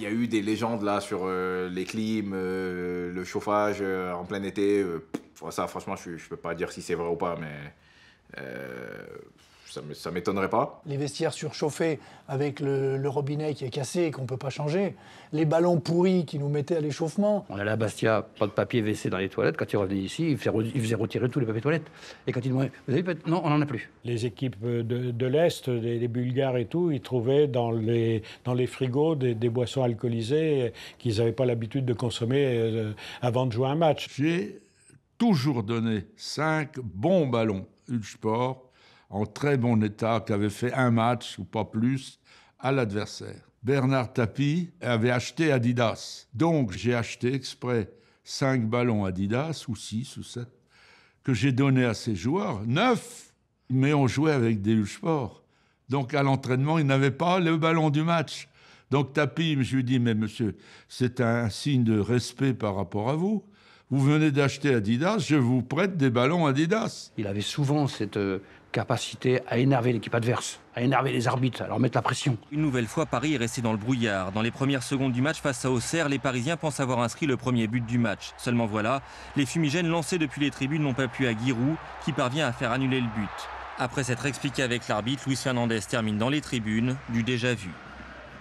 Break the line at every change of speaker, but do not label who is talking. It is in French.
Il y a eu des légendes là sur euh, les clims, euh, le chauffage euh, en plein été. ça, franchement, je ne peux pas dire si c'est vrai ou pas, mais ça m'étonnerait pas.
Les vestiaires surchauffés avec le, robinet qui est cassé et qu'on ne peut pas changer. Les ballons pourris qui nous mettaient à l'échauffement.
On allait à Bastia, pas de papier WC dans les toilettes. Quand ils revenaient ici, ils faisaient, retirer tous les papiers toilettes. Et quand ils demandaient, vous avez non, on n'en a plus. Les équipes
de, l'Est, les Bulgares et tout, ils trouvaient dans les, dans les frigos des, boissons alcoolisées qu'ils n'avaient pas l'habitude de consommer euh, avant de jouer un match. J'ai
toujours donné cinq bons ballons sport, en très bon état, qu'avait fait un match ou pas plus à l'adversaire. Bernard Tapie avait acheté Adidas. Donc j'ai acheté exprès cinq ballons Adidas, ou six ou sept, que j'ai donnés à ces joueurs, neuf, mais on jouait avec des Ulsport. Donc à l'entraînement, ils n'avaient pas le ballon du match. Donc Tapie, je lui dis, mais monsieur, c'est un signe de respect par rapport à vous vous venez d'acheter Adidas, je vous prête des ballons Adidas. Il avait souvent cette euh, capacité à énerver
l'équipe adverse, à énerver les arbitres, à leur mettre la pression.
Une nouvelle fois, Paris est resté dans le brouillard. Dans les premières secondes du match face à Auxerre, les Parisiens pensent avoir inscrit le premier but du match. Seulement voilà, les fumigènes lancés depuis les tribunes n'ont pas pu à Giroud, qui parvient à faire annuler le but. Après s'être expliqué avec l'arbitre, Luis Fernandez termine dans les tribunes du déjà vu.